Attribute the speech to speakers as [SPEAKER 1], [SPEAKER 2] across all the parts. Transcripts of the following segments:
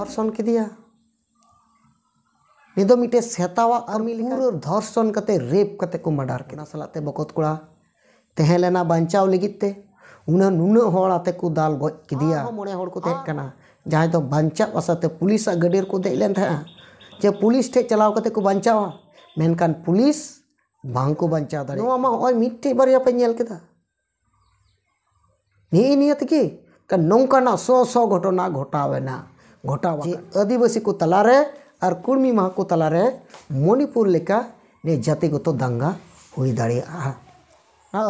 [SPEAKER 1] धर्षण के दिया नीद मिटे सेतावा और धर्षण कते रेप कते को मडार के सलाते बकत कोड़ा तेहलेना बांचाव उन्हें उना नुना आते को दाल गोय के दिया हाँ, हाँ, मोड़े होड़ को तेक हाँ। कना जहाँ तो बांचाव असाते पुलिस आ गडेर को देख लेन था जे पुलिस ठे चलाव कते को बांचावा मेनकान पुलिस बांग को बांचाव दारे नो आमा और मिट्टी बारे आपे के था नहीं नहीं आते कि नौका ना सौ सौ घटो ना घटावे ना घटा ᱟᱠᱟᱱᱟ ᱟᱹᱫᱤᱵᱟᱹᱥᱤ को ᱛᱟᱞᱟᱨᱮ ᱟᱨ ᱠᱩᱲᱢᱤ ᱢᱟᱦᱟ ᱠᱚ ᱛᱟᱞᱟᱨᱮ ᱢᱚᱱᱤᱯᱩᱨ ᱞᱮᱠᱟ दंगा हो ᱫᱟᱝᱜᱟ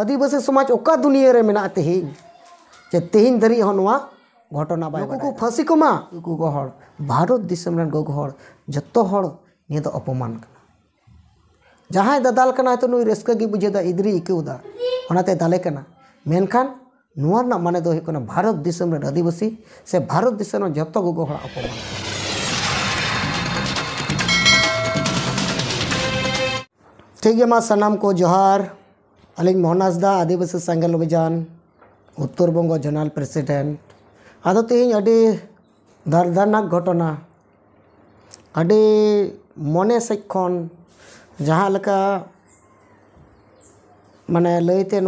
[SPEAKER 1] आदिवासी समाज ओका दुनिया रे तेज तेहिन जे तेहिन धरी हो घटना बाय को फसी को मा को भारत दिसम रन गो गहर जत्तो हर ने तो अपमान जहाँ जहां ददाल कना तो नुई रेस्का गी बुझे दा इदरी इकेउदा दाले कना नुआ ना तो होना भारत देश आदिवासी से भारत जो जत गहला अपमान ठीक है माँ सनाम को जोहार अली मोहन हसदा आदिवासी संगल अभिजान उत्तर बंग जोनल प्रेसिडेंट अद तेहन तो दर्दनाक घटना अभी मन सहाँ माने लैते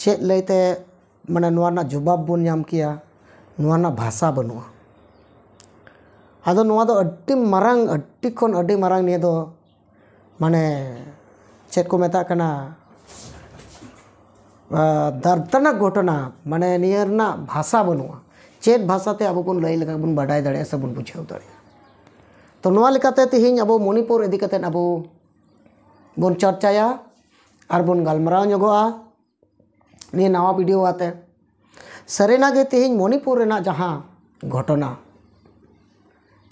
[SPEAKER 1] चेक लैते मैं जबाब बन किया भाषा बनू अदांग मांग मे चेक दर्दना घटना मे ना भाषा बनू चेद भाषा से अब बन लैल बढ़ाई दड़े से बन बुझे दोते तो तीन अब मणिपुर इदी अब बन चर्चा और बन गलमारा नहीं नवा वीडियो आते सरना के तेज मणिपुर जहाँ घटना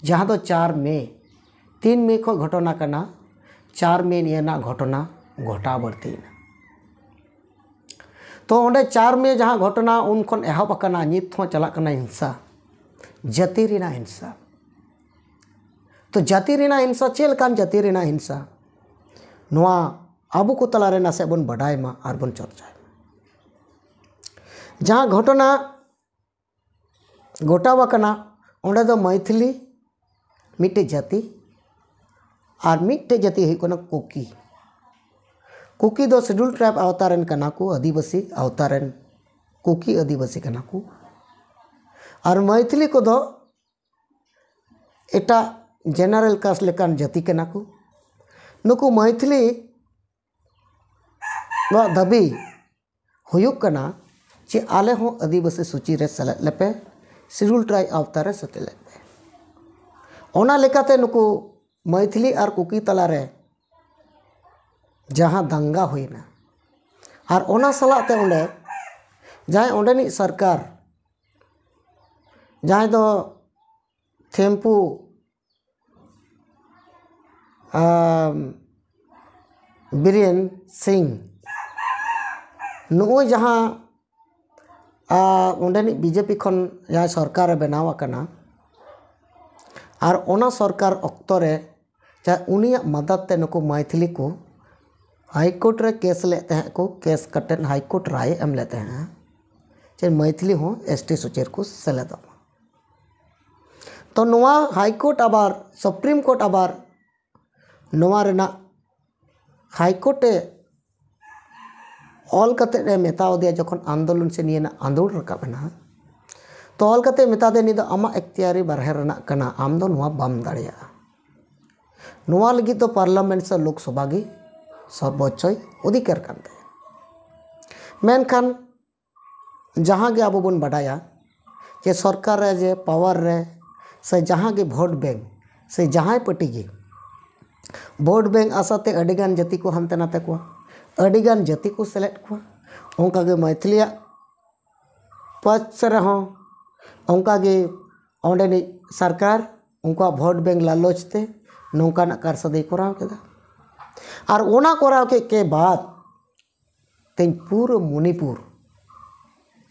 [SPEAKER 1] जहाँ तो चार मे तीन मे को घटना करना चार मे ना घटना घटा बढ़ती ना तो अंडे चार मे जहाँ घटना उन एहबना नित चलना हिंसा जति हिंसा तो जति हिंसा चलकर जति हिंसा नवा अब को तलारे से बन बढ़ाए और बन चर्चा जहाँ घटना गोटावना तो मैथिली मिट्टे जाति और मिट्टे जाति होना कुकी कुकी दो शेड्यूल ट्राइब आवतारन करना को आदिवासी आवतारन कुकी आदिवासी करना को और मैथिली को दो एटा जनरल कास्ट लेकान जाति करना को नुकु मैथिली धाबी होना ᱪᱮ ᱟᱞᱮ ᱦᱚᱸ ᱟᱹᱫᱤᱵᱟᱹᱥᱤ ᱥᱩᱪᱤ ᱨᱮ ᱥᱮᱞᱮᱫ ᱞᱮᱯᱮ ᱥᱤᱰᱩᱞ ᱴᱨᱟᱭᱤᱵᱽ ᱟᱣᱛᱟ ᱨᱮ ᱥᱮᱴᱮᱨ ᱞᱮᱯᱮ ᱚᱱᱟ ᱞᱮᱠᱟᱛᱮ ᱱᱩᱠᱩ मैथिली और कुकी तलारे जहाँ दंगा होना और ओना सलाते उन्हें जहाँ उन्हें सरकार जहाँ दो थेम्पू बीरेन सिंह नुई जहाँ बीजेपी खन सरकार बनावना और ओना सरकार अक्तर उन मददते नुकू मैथिली को हाईकोर्ट रे केस लेते हैं को केस कटे हाईकोर्ट राय एम लेते हैं चे मैथिली हूँ एस टी को सेलेद तो नवा हाईकोर्ट आबार सुप्रीम कोर्ट आबार नवा हाईकोर्टे ᱚᱞ ᱠᱟᱛᱮᱫ ᱮ ᱢᱮᱛᱟᱣ ᱫᱮᱭᱟ ᱡᱚᱠᱷᱚᱱ ᱟᱱᱫᱳᱞᱚᱱ ᱥᱮ ᱱᱤᱭᱟᱹ ᱟᱸᱫᱳᱲ ᱨᱟᱠᱟᱵ ᱮᱱᱟ ᱛᱚ ᱚᱞ ᱠᱟᱛᱮᱫ ᱢᱮᱛᱟ ᱫᱮ ᱱᱤᱭᱟᱹ ᱫᱚ ᱟᱢᱟᱜ ᱮᱠᱛᱤᱭᱟᱨᱤ ᱵᱟᱨᱦᱮ ᱨᱮᱱᱟᱜ ᱠᱟᱱᱟ ᱟᱢ ᱫᱚ ᱱᱚᱣᱟ ᱵᱟᱢ ᱫᱟᱲᱮᱭᱟᱜᱼᱟ ᱱᱚᱣᱟ ᱞᱟᱹᱜᱤᱫ ᱫᱚ ᱯᱟᱨᱞᱟᱢᱮᱱᱴ ᱥᱮ ᱞᱳᱠᱥᱚᱵᱷᱟ ᱜᱮ ᱥᱚᱨᱵᱚᱪᱪᱚᱭ ᱚᱫᱷᱤᱠᱟᱨ ᱠᱟᱱ ᱛᱟᱭᱟ ᱢᱮᱱᱠᱷᱟᱱ ᱡᱟᱦᱟᱸ ᱜᱮ ᱟᱵᱚ ᱵᱚᱱ ᱵᱟᱰᱟᱭᱟ ᱡᱮ ᱥᱚᱨᱠᱟᱨ ᱨᱮ ᱡᱮ ᱯᱟᱣᱟᱨ ᱨᱮ ᱥᱮ ᱡᱟᱦᱟᱸ ᱜᱮ ᱵᱷᱳᱴ ᱵᱮᱝᱠ ᱥᱮ ᱡᱟᱦᱟᱸᱭ ᱯᱟᱹᱴᱤ ᱜᱮ ᱵᱷᱳᱴ ᱵᱮᱝᱠ ᱟᱥᱟᱛᱮ ᱟᱹᱰᱤᱜᱟᱱ ᱡᱟᱹᱛᱤ ᱠᱚ ᱦᱟᱱᱛᱮ ᱱᱟᱛᱮ ᱠᱚᱣᱟ अड़ीगान जाति को सेलेक्ट को उनका के मैथिलिया पक्ष रहा उनका के अंडे सरकार उनका भोट बैंक लालोचते नौका ना कर सदै कराव के दा और उना कराव के के बाद तें पूरे मुनीपुर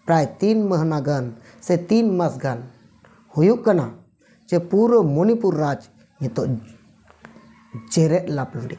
[SPEAKER 1] प्राय तीन महीना गन से तीन मास गन हुयुक कना जे पूरे मुनीपुर राज ये तो जेरे लापलड़ी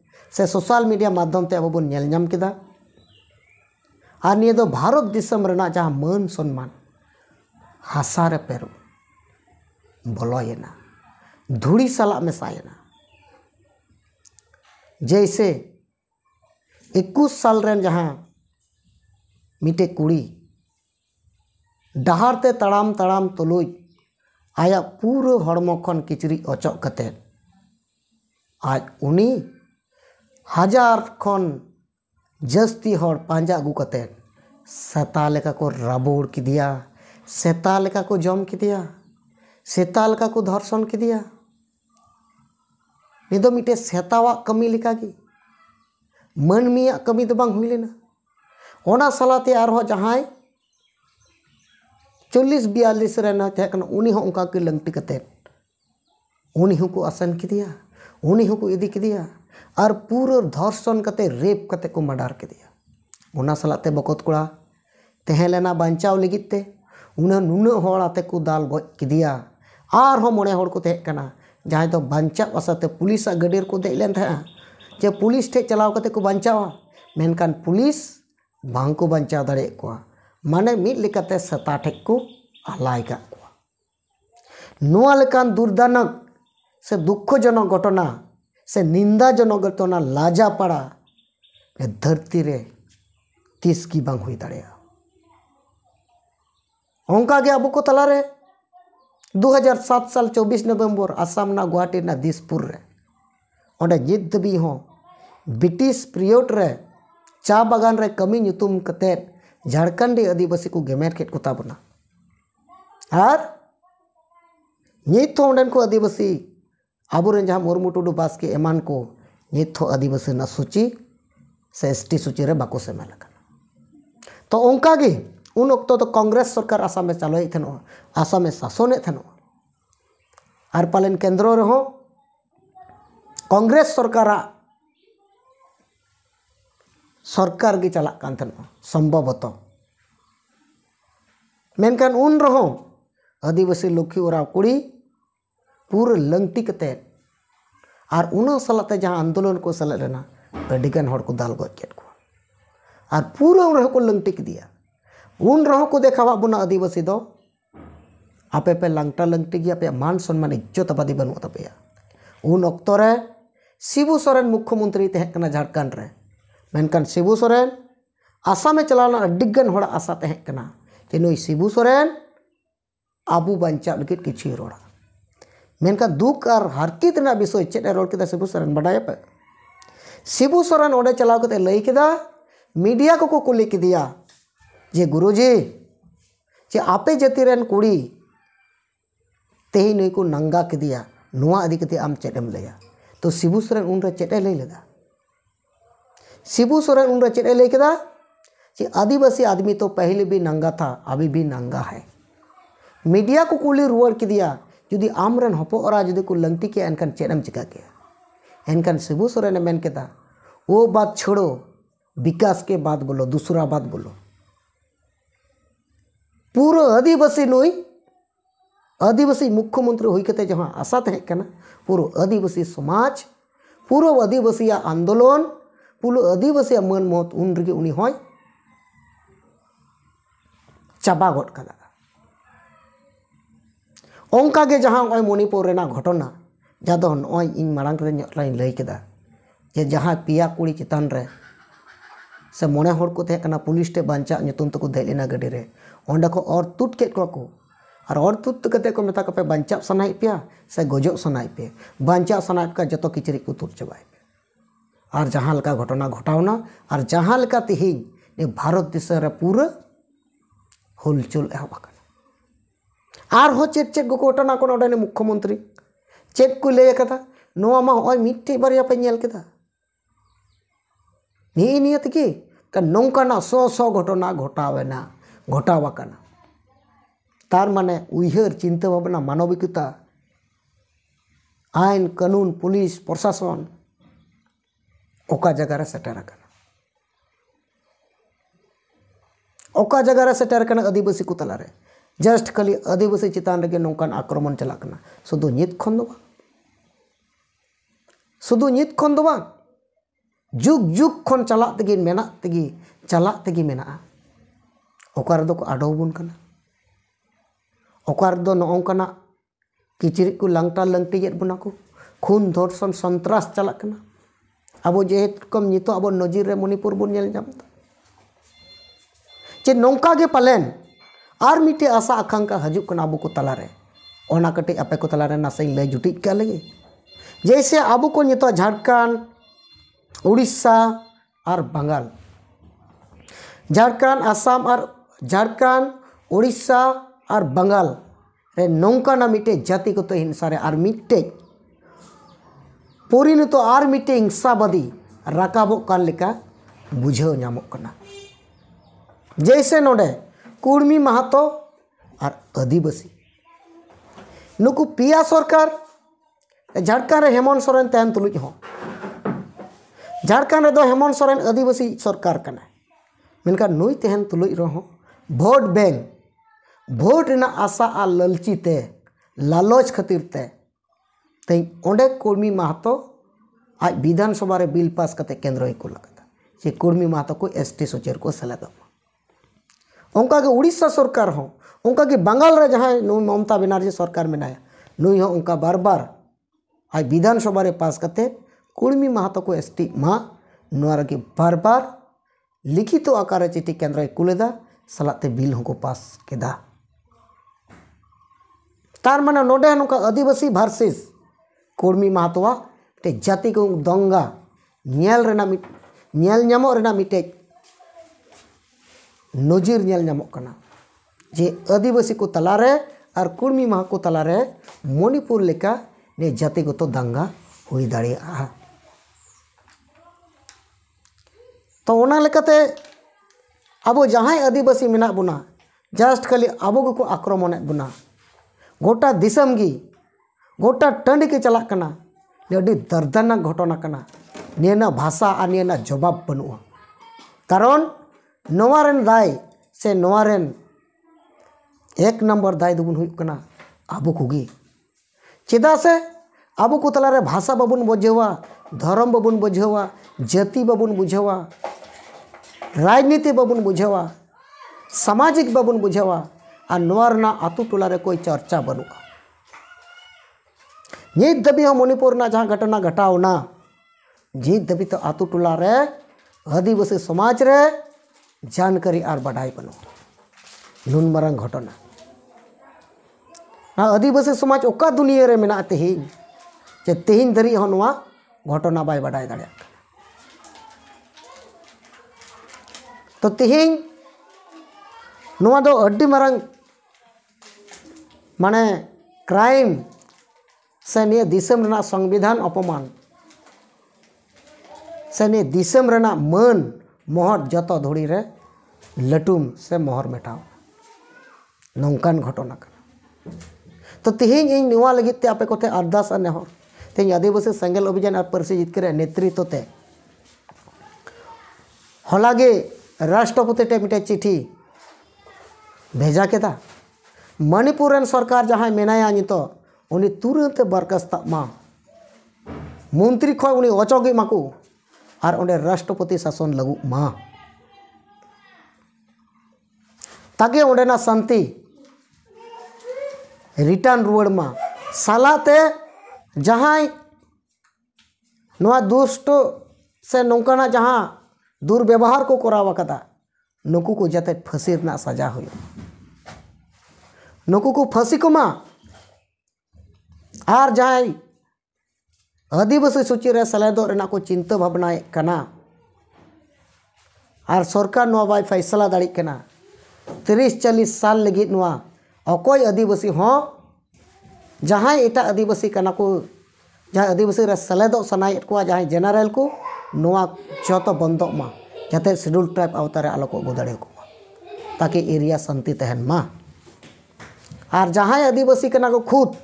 [SPEAKER 1] ᱥᱮ ᱥᱳᱥᱟᱞ ᱢᱤᱰᱤᱭᱟ ᱢᱟᱫᱽᱫᱷᱚᱢ ᱛᱮ ᱟᱵᱚ ᱵᱚᱱ ᱧᱮᱞ ᱧᱟᱢ ᱠᱮᱫᱟ ᱟᱨ ᱱᱤᱭᱟᱹ ᱫᱚ ᱵᱷᱟᱨᱚᱛ ᱫᱤᱥᱚᱢ ᱨᱮᱱᱟᱜ ᱡᱟᱦᱟᱸ ᱢᱟᱹᱱ ᱥᱚᱱᱢᱟᱱ ᱦᱟᱥᱟ ᱨᱮ ᱯᱮᱨᱩ ᱵᱚᱞᱚᱭᱮᱱᱟ धूड़ी सलाग मेसायना जैसे इक्कीस साल रन जहाँ मिटे कुड़ी डहारते तड़ाम तड़ाम तलुज आया पूरा हड़मो खन किचरी अचक आज उनी हजार खन जस्ती हर पाजा अगू कत सेता को रबोड़ की सेता को जम की सेता को धर्षण की दिया नीद तो मीटे सेतावा कमी लेका मनमिया कमी तो बांग सलाते और जहां चल्लिस बयालिस उन्नी उनका लंगटी कत उन्नी आसन कि दिया इदी की ᱟᱨ ᱯᱩᱨᱟᱹ ᱫᱷᱚᱨᱥᱚᱱ ᱠᱟᱛᱮ ᱨᱮᱯ ᱠᱟᱛᱮ ᱠᱚ ᱢᱟᱰᱟᱨ ᱠᱮᱫᱮᱭᱟ ᱚᱱᱟ ᱥᱟᱞᱟᱜ ᱛᱮ ᱵᱚᱠᱚᱛ ᱠᱚᱲᱟ ᱛᱟᱦᱮᱸ ᱞᱮᱱᱟ ᱵᱟᱧᱪᱟᱣ ᱞᱟᱹᱜᱤᱫ ᱛᱮ ᱩᱱᱟᱹ ᱱᱩᱱᱟᱹᱜ ᱦᱚᱲ ᱟᱛᱮ ᱠᱚ ᱫᱟᱞ ᱜᱚᱡ ᱠᱮᱫᱮᱭᱟ ᱟᱨᱦᱚᱸ ᱢᱚᱬᱮ ᱦᱚᱲ ᱠᱚ ᱛᱟᱦᱮᱸ ᱠᱟᱱᱟ ᱡᱟᱦᱟᱸᱭ ᱫᱚ ᱵᱟᱧᱪᱟᱜ ᱟᱥᱟᱛᱮ ᱯᱩᱞᱤᱥᱟᱜ ᱜᱟᱹᱰᱤ ᱨᱮᱠᱚ ᱫᱮᱡ ᱞᱮᱱ ᱛᱟᱦᱮᱸᱜᱼᱟ ᱡᱮ ᱯᱩᱞᱤᱥ ᱴᱷᱮᱡ ᱪᱟᱞᱟᱣ ᱠᱟᱛᱮ ᱠᱚ ᱵᱟᱧᱪᱟᱣᱟ ᱢᱮᱱᱠᱷᱟᱱ ᱯᱩᱞᱤᱥ ᱵᱟᱝᱠᱚ ᱵᱟᱧᱪᱟᱣ ᱫᱟᱲᱮᱭᱟᱜ ᱠᱚᱣᱟ ᱢᱟᱱᱮ ᱢᱤᱫ ᱞᱮᱠᱟᱛᱮ ᱥᱮᱛᱟ ᱴᱷᱮᱡ ᱠᱚ ᱟᱞᱟᱭ ᱠᱟᱜ ᱠᱚᱣᱟ ᱱᱚᱣᱟ ᱞᱮᱠᱟᱱ ᱫᱩᱨᱫᱟᱱᱚᱠ ᱥᱮ ᱫᱩᱠᱠᱷᱚᱡᱚᱱᱚᱠ ᱜᱷᱚᱴᱚᱱᱟ से निंदा जनक लाजा पड़ा धरती रे तीस की बांग हुई दड़ेगा अंका के अब को तला रे 2007 साल 24 नवंबर आसाम ना गुवाहाटी ना दिसपुर रे और जिद भी हो ब्रिटिश पीरियड रे चा बागान रे कमी नितुम कते झारखंडी आदिवासी को गेमेर केट कोताबना और नीत तो को आदिवासी अब ᱡᱟᱦᱟᱸ ᱢᱩᱨᱢᱩ ᱴᱩᱰᱩ ᱵᱟᱥᱠᱮ ᱮᱢᱟᱱ ᱠᱚ ᱱᱤᱛ ᱦᱚᱸ ᱟᱹᱫᱤᱵᱟᱹᱥᱤ ᱨᱮᱱᱟᱜ एस टी सूची में बाको सेमेल तो उनका गे उन वक्त तो कांग्रेस सरकार आसाम में चालू आसाम में शासन थे और पालन केंद्र रहो कांग्रेस सरकार सरकार गे चला सम्भवत मेनखान उन रहो आदिवासी लक्ष्मी ओरा कुड़ी पूरे लंगटिक और उनते जहाँ आंदोलन को सेलगन को दाल गजे और पूरा उन को लंगटिक दिया उन को देखा बोना आदिवासी दो आपे पे लंगटा लंगती आप मान सम्मान इज्जत आबादी बनू तपे उन अक्तरे शिबू सोरेन मुख्यमंत्री तहकान झारखंड मनकान शिबू सोरेन आसामे चलाना अगर हड़ा आशा तहकना कि नई शिबू सोरेन आबू बांचा लगे किचुई रोड़ा ᱢᱮᱱᱠᱷᱟᱱ ᱫᱩᱠ ᱟᱨ ᱦᱟᱨᱠᱮᱛ ᱨᱮᱱᱟᱜ ᱵᱤᱥᱚᱭ ᱪᱮᱫ ᱮ शिबू ᱠᱮᱫᱟ ᱥᱤᱵᱩ पे शिबू ᱥᱤᱵᱩ ᱥᱚᱨᱮᱱ ᱚᱸᱰᱮ ᱪᱟᱞᱟᱣ ᱠᱟᱛᱮ मीडिया को कुल कुली दिया जे गुरुजी जे आपे जाति कुड़ी तेही नई को नंगा के दिया नुआ इदी कते आम चेम लया तो शिबू सोरेन उन रे चेदे लई लदा शिबू सोरेन उन रे चेदे लई जे आदिवासी आदमी तो पहले भी नंगा था अभी भी नंगा है मीडिया को कुली रुअर के दिया जुदी आम ᱦᱚᱯᱚᱱ जुदी को लंगती के ᱠᱮᱭᱟ ᱮᱱᱠᱷᱟᱱ ᱪᱮᱫ ᱮᱢ ᱪᱤᱠᱟ एनकन शिबू सोरेन मन के ओ वो बात छोड़ो विकास के बाद बोलो दूसरा बात बोलो पूरा आदिवासी नई आदिवासी मुख्यमंत्री होते जहाँ आशा तहकना पूरा आदिवासी समाज पूरा आदिवासी आंदोलन पूरा आदिवासी मन मत उन चाबा गदा ᱚᱱᱠᱟ ᱜᱮ ᱡᱟᱦᱟᱸ ᱱᱚᱜᱼᱚᱭ ᱢᱚᱱᱤᱯᱩᱨ ᱨᱮᱱᱟᱜ ᱜᱷᱚᱴᱚᱱᱟ ᱡᱟᱦᱟᱸ ᱫᱚ ᱱᱚᱜᱼᱚᱭ ᱤᱧ ᱢᱟᱲᱟᱝ ᱛᱮᱫᱚ ᱧᱚᱜ ᱞᱟᱹᱧ ᱞᱟᱹᱭ ᱠᱮᱫᱟ ᱡᱮ ᱡᱟᱦᱟᱸ ᱯᱮᱭᱟ ᱠᱩᱲᱤ ᱪᱮᱛᱟᱱ ᱨᱮ ᱥᱮ ᱢᱚᱬᱮ ᱦᱚᱲ ᱠᱚ ᱛᱟᱦᱮᱸ ᱠᱟᱱᱟ ᱯᱩᱞᱤᱥ ᱴᱷᱮᱱ ᱵᱟᱧᱪᱟᱜ ᱧᱩᱛᱩᱢ ᱛᱮᱠᱚ ᱫᱮᱡ ᱞᱮᱱᱟ ᱜᱟᱹᱰᱤ ᱨᱮ ᱚᱸᱰᱮ ᱠᱚ ᱚᱨ ᱛᱩᱫ ᱠᱮᱫ ᱠᱚᱣᱟ ᱠᱚ और और तुत करते को मता पे बचाव सनाई पे से गजब सनाई पे बचाव सनाई पे जो किचरी को तुर चाबाई पे और जहाँ लगा घटना घटावना और जहाँ लगा तेहन भारत दिशा पूरा हुलचुल एहब और हो चेक चेक गोटा ना को मुख्यमंत्री चेक को लैदा ना हिटे बारेकेदा नीति नौकान स घटना घटावना घटावान तार माने उहर चिंता भावना मानविकता आईन कानून पुलिस प्रशासन ओका जगार सेटर ओका जगार सेटर आदिवासी को तलारे जस्ट खाली आदिवासी चितान रे नौक आक्रमण चलना शुद्ध नित शुद्ध नित जुग जुग खन चला मेना तगी चला तगी मेना अकार अडवर नौकना किचरी को लंगटा लंगटीज बोना को खून धर्षण सन््रास चलना अब जेकम नित नजीर मणिपुर बोलता चे नौका पालन और मिट्टे आशा आकांक्षा हजूकना अब तलाारे तलारे कटे आपे को तलाारे नाशा लै जुट क्या लगे जैसे अब को नित झारखंड उड़ीसा और बंगाल झारखंड आसाम और झारखंड उड़ीसा और बंगाल नौकाना मिट्टे जाति को तो हिंसारे और मिट्टे परिणत तो और मिट्टे हिंसाबादी रखा बुझे नाम जैसे नोड़े कुर्मी महतो और आदिवासी नुक पिया सरकार झारखंड हेमंत सोरेन तह तुलुज झारखंड हेमंत सोरेन आदिवासी सरकार मनकान नई तह तुलुज रहा भोट बैंक भोट रहा आशा आ लालची ते लालच खातिर ते कुर्मी महतो आज विधानसभा बिल पास केंद्र को लगता जे कुर्मी महातो को एस टी सचर को सेलेद उनका उड़ीसा सरकार हो उनका बांगाल ममता बनार्जी सरकार में नई उनका बार बार आज विधानसभा पास करते कुड़मी माह को एस टी मा बार बार लिखित तो आकार चिठी केंद्र कुलेदा सलाते बिल हों को पास के तार माने नोडे नौका आदिवासी भार्सेस कुर्मी माहवा जाति दंगा नियल मिट, नियल मिटेल नजर नजीर जे आदिवासी को तलारे और कुर्मी महा को तलारे मणिपुर लेका जातिगत तो दांगा हुई दाड़ा अब जहां आदिवासी मेना बोना जस्ट खाली अब को आक्रमण बोना गोटा दिसम गी, गोटा टंडी के चलना दर्दना घटना करना भाषा और जवाब बनू कारण नवारेन दाय से नवारेन एक नंबर दाय दुगुन होना अब कुगी चेदा से अब कुतला भाषा बाबन बुझेवा धर्म बाबन बुझेवा जति बाबन बुझेवा राजनीति बाबन बुझेवा सामाजिक बाबन बुझेवा और आतु टोला कोई चर्चा बनू नित दबी मणिपुर जहाँ घटना घटावना जीत दबी तो आतु टोला आदिवासी समाज रे जानकारी और बाढ़ बनू नूनमार घटना हाँ, आदिवासी समाज अका दुनिया रे मना तेहन जे तेहन धरी घटना बै बाढ़ दाड़ तो तेहन मारंग माने क्राइम से संविधान अपमान से मान मोहर जत धूड़ी रे से मोहर मेटा नौकान घटना कर तो तेहेन इन नुआ लगी ते आपे कोते अरदास ने हो आदिवासी सेंगल अभियान आप परसे जित नेतृत्व ते हलागे राष्ट्रपति टे मिटे चिट्ठी भेजा के मणिपुर सरकार जहाँ मेनाया नित तो तुरंत बरकस्ता मंत्री खुद उन्हें अचोगे माकू और उन्हें राष्ट्रपति शासन लगू मा ताकि उड़ेना शांति रिटर्न रुआड़ मा सालाते जहाँ नवा दुष्ट से नौकाना जहाँ दुर्व्यवहार को करावकता नुकू को जाते फसी सजा हुई नुकू को फसी को मा और जहाँ आदिवासी सूची सेलेदों को चिंता भावना और सरकार फैसला दाड़ना त्रिस चालीस साल लगे अकय आदिवासी हाँ, जहाँ एट आदिवासी को जहाँ आदिवासी सेलेद सनाए को जहाँ जेनारे को ना जो तो बंद मा जाते शिड्यूल ट्राइब आवतारे आलो को गो दाड़े ताकि एरिया शांति तहन मा और जहाँ आदिवासी को खुद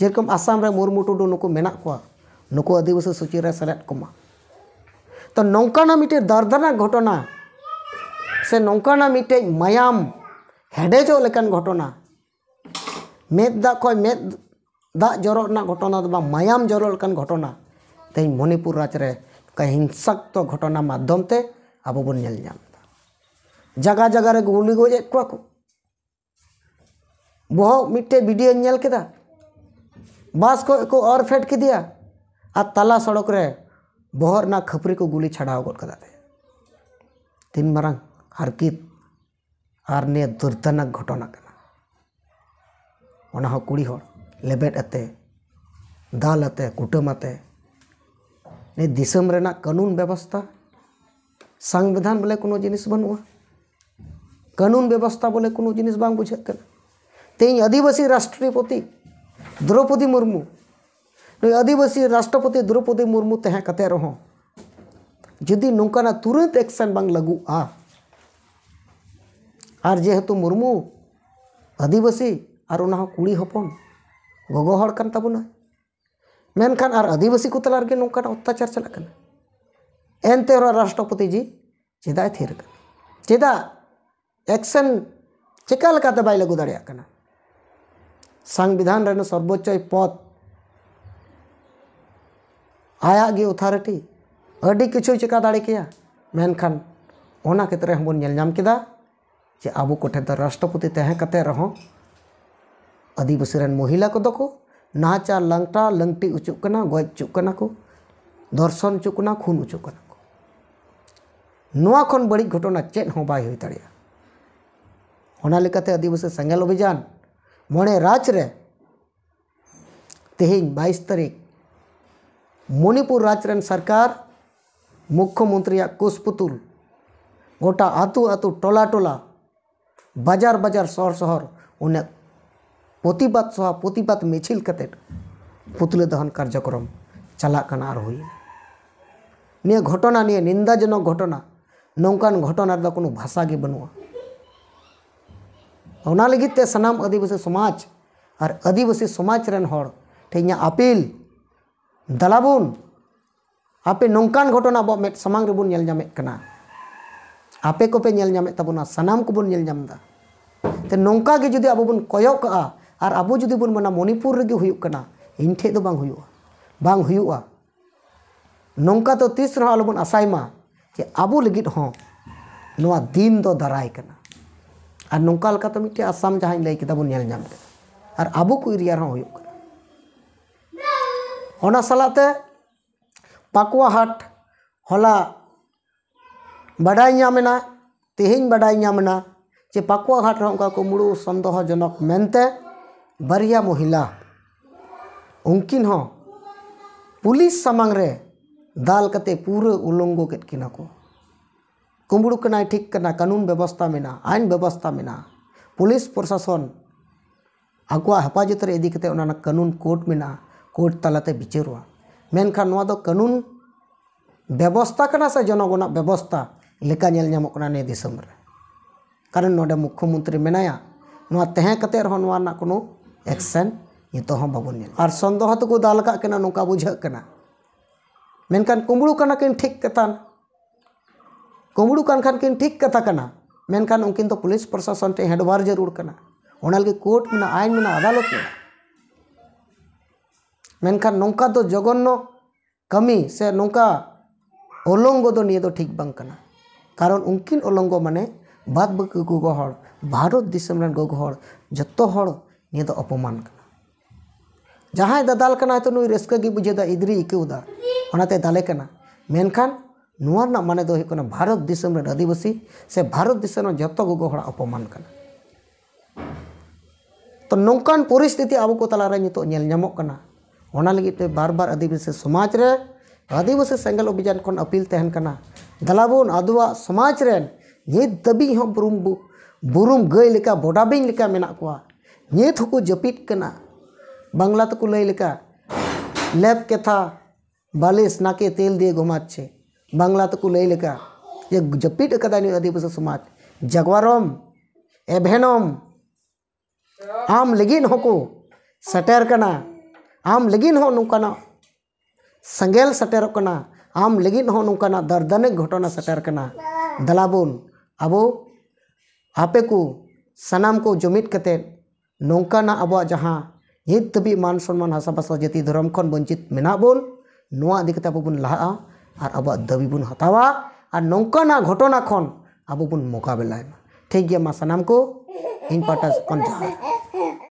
[SPEAKER 1] जे रखम आसाम मुरमु टुडू नुक मे नुक आदिवास सूची सेलेद कमा तो नौकाना मिट्टे दर्दना घटना से नौकाना मिट्टे मायाम हेडेज घटना मेद दा खो मेद दा जोर घटना तो मायाम जोर घटना ते मणिपुर राज्य हिंसा तो घटना माध्यम से अब बन जगह जगह गुली गजे को बहुत मिट्टे भिडियो नल के दा। बास को एक और फेट के दिया आ तला सड़क रे बहर ना खपरी को गुली छड़ा गोद कदा थे तीन मरंग हरकित आर ने दुर्दनक घटना करना वना कुड़ी हो लेबेट अते दाल अते कुटुम अते ने कानून व्यवस्था संविधान बोले कोनो जिनिस बनुआ कानून व्यवस्था बोले कोनो जिनिस बांग बुझत करना तेई आदिवासी राष्ट्रपति द्रौपदी मुर्मू आदिवासी राष्ट्रपति द्रौपदी मुर्मू तहें कते रहो जुदी नोकाना तुरंत एक्शन बांग लगू आ और जेहेतु मुर्मू आदिवासी और उना कुड़ी हपन गोगो हड़ कन तबना मेनखान और आदिवासी को तलार के नोकाना अत्याचार चला कना एनते राष्ट्रपति जी चेदा थिर कना चेदा एक्शन चेकाल लगाते बाई लगू दाड़ा संविधान रहने सर्वोच्च पद आया गे अथॉरिटी अड़ी किछु चिका दाड़ी के मेनखान ओना केतरे हम निलजाम केदा जे अब कोठे द राष्ट्रपति तहे कते रहो आदिवासी महिला को दको नाचा लंगटा लंगटी उचुकना गज चुकना को दर्शन चुकना खून उचुकना को नोआ खन बड़ी घटना चेन हो बाय होई तड़िया होना लेकते आदिवासी संगल अभियान मणे राच रे बाईस तारीख मणिपुर राज सरकार मुख्यमंत्री कुशपुतुल गोटा आतु आतु टोला टोला बाजार बाजार सहर शहर उन्हें प्रतिबाद सहा प्रतिबाद मिचिल कर पुतले दहन कार्यक्रम चलान और हुई नहीं घटना नहीं निंदाजनक घटना नौकान घटना को भाषा के बनुआ लगे सामान आदिवासी समाज और आदिवासी समाज रेन ठेन आपिल दला बन आपे नौकान घटना अब सामांग रेबाम आपे कोपेलता सामान को बनजाम नौका जो अब कयोग और अब जुदी बन मना मणिपुर होना इनठे तो बांग नौका तो तीस आलो आशा चे अब दिन दो दारा और नौका मिट्टे आसाम जहाँ लैकताबोम और अब को एरिया सलाते पकुआ हाट हला बाडा तेहेन बाडा चे पकुआ हाट रहा मुड़ू सन्दोह जनक मनते बार महिला उनकिन पुलिस सामांग दाल पूरा उलंगो के को kumburuk kena etik kena kanun bebasta mena, ain bebasta mena, polis persason, aku ah apa aja teredik te onana kanun court mena, court talate bicerua, men kan wado kanun bebasta kena sa jono guna bebasta, leka nyel nyamuk kena ne disember, karen noda mukhu menteri mena ya, noa tehen kate erhon kuno, action, itu hong babun nyel, ar sondo hatu ku kena nungka bujak kena. Menkan kumburu kana kain tik ketan, कमड़ू कान खान किन ठीक कथा मनखान उनकिन तो police प्रशासन टे हेडवार जरूर करनागे court में आईन में आदालत मनखान नौका तो जघन्य कमी से नौका अलंगो तो नहीं तो ठीक बना कारण उनकिन अलंगो माने बद गो भारत दिसम गगो जो तो नहीं अपमान जहां दादाल तो नु रेस्क बुझेदा दाले इकोदा दालेना मनखान नुआना माने दो तो है भारत दिसम रे आदिवासी से भारत दिसम रे जत गुगो हड़ा अपमान करना तो नौकान परिस्थिति अब को तलारे तो नेल नमक करना ओना लगी ते तो बार बार आदिवासी समाज रे आदिवासी सेंगल अभियान कोन अपील तहन करना दलाबुन अदुआ समाज रे ये दबी हो बुरुम बुरुम गय लेका बोडाबिंग लेका मेना कोआ ये थुकु जपीट करना बांग्ला तो को लई लेका लेप केथा बालिस नाके तेल दिए घुमाछे बांगला तक तो लैल का ये जपिटका तो आदिवासी समाज जगवारम एभेनम आम लगिन सेटर करना आम लगिन नौकाना संगेल सेटर आम लगिन नौकाना दर्दनिक घटना सेटर करना दलाबुन अब आपे को सनाम को जमीट कर नौकाना अब जहाँ इत तबी मान सम्मान हासा बसा जाति धर्म खन वंचित मेना बोन अब लहा ᱟᱨ ᱟᱵᱚᱣᱟᱜ ᱫᱟᱹᱵᱤ ᱵᱚᱱ ᱦᱟᱛᱟᱣᱟ ᱟᱨ ᱱᱚᱝᱠᱟᱱᱟᱜ ᱜᱷᱚᱴᱚᱱᱟ ᱠᱷᱚᱱ ᱟᱵᱚ ᱵᱚᱱ ᱢᱚᱠᱟᱵᱮᱞᱟᱭ ᱢᱟ ᱴᱷᱤᱠ ᱜᱮᱭᱟ ᱢᱟ ᱥᱟᱱᱟᱢ ᱠᱚ ᱤᱧ ᱯᱟᱦᱴᱟ ᱠᱷᱚᱱ ᱡᱚᱦᱟᱨ